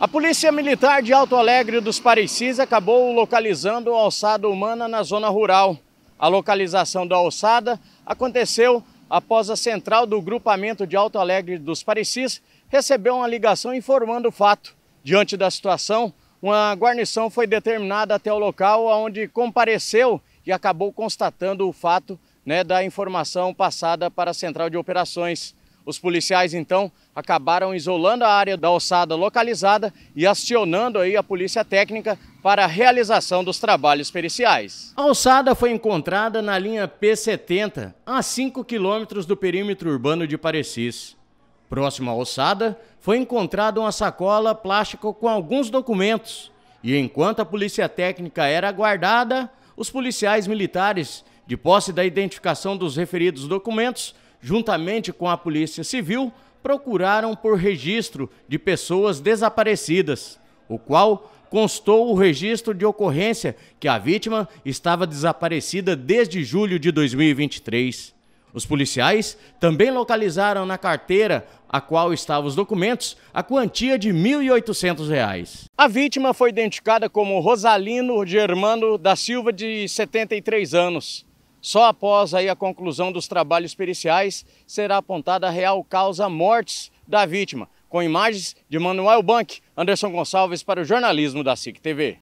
A Polícia Militar de Alto Alegre dos Parecis acabou localizando uma alçada humana na zona rural. A localização da alçada aconteceu após a central do grupamento de Alto Alegre dos Parecis receber uma ligação informando o fato. Diante da situação, uma guarnição foi determinada até o local onde compareceu e acabou constatando o fato né, da informação passada para a central de operações. Os policiais então acabaram isolando a área da ossada localizada e acionando aí a polícia técnica para a realização dos trabalhos periciais. A ossada foi encontrada na linha P70, a 5 quilômetros do perímetro urbano de Parecis. Próximo à ossada, foi encontrada uma sacola plástica com alguns documentos. E enquanto a polícia técnica era aguardada, os policiais militares, de posse da identificação dos referidos documentos, juntamente com a Polícia Civil, procuraram por registro de pessoas desaparecidas, o qual constou o registro de ocorrência que a vítima estava desaparecida desde julho de 2023. Os policiais também localizaram na carteira a qual estavam os documentos a quantia de R$ 1.800. A vítima foi identificada como Rosalino Germano da Silva, de 73 anos. Só após aí a conclusão dos trabalhos periciais será apontada a real causa mortes da vítima. Com imagens de Manuel Bank, Anderson Gonçalves para o jornalismo da SIC TV.